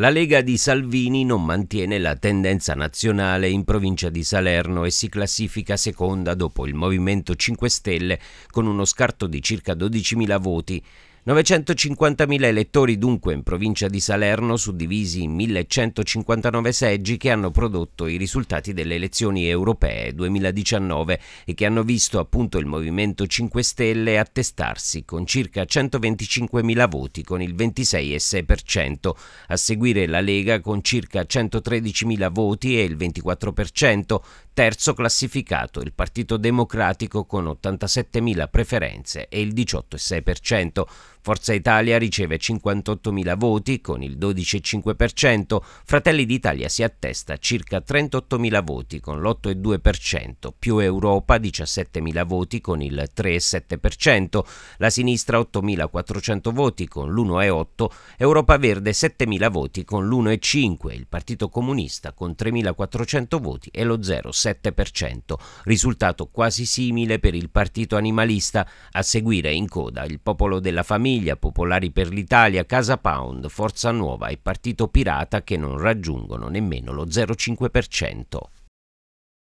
La Lega di Salvini non mantiene la tendenza nazionale in provincia di Salerno e si classifica seconda dopo il Movimento 5 Stelle con uno scarto di circa 12.000 voti. 950.000 elettori dunque in provincia di Salerno, suddivisi in 1159 seggi che hanno prodotto i risultati delle elezioni europee 2019 e che hanno visto appunto il Movimento 5 Stelle attestarsi con circa 125.000 voti con il 26,6%, a seguire la Lega con circa 113.000 voti e il 24%, terzo classificato il Partito Democratico con 87.000 preferenze e il 18,6%. Forza Italia riceve 58.000 voti con il 12,5%, Fratelli d'Italia si attesta circa 38.000 voti con l'8,2%, più Europa 17.000 voti con il 3,7%, la sinistra 8.400 voti con l'1,8%, Europa Verde 7.000 voti con l'1,5%, il Partito Comunista con 3.400 voti e lo 0,7%, risultato quasi simile per il Partito Animalista, a seguire in coda il Popolo della Famiglia Famiglia, Popolari per l'Italia, Casa Pound, Forza Nuova e Partito Pirata che non raggiungono nemmeno lo 0,5%.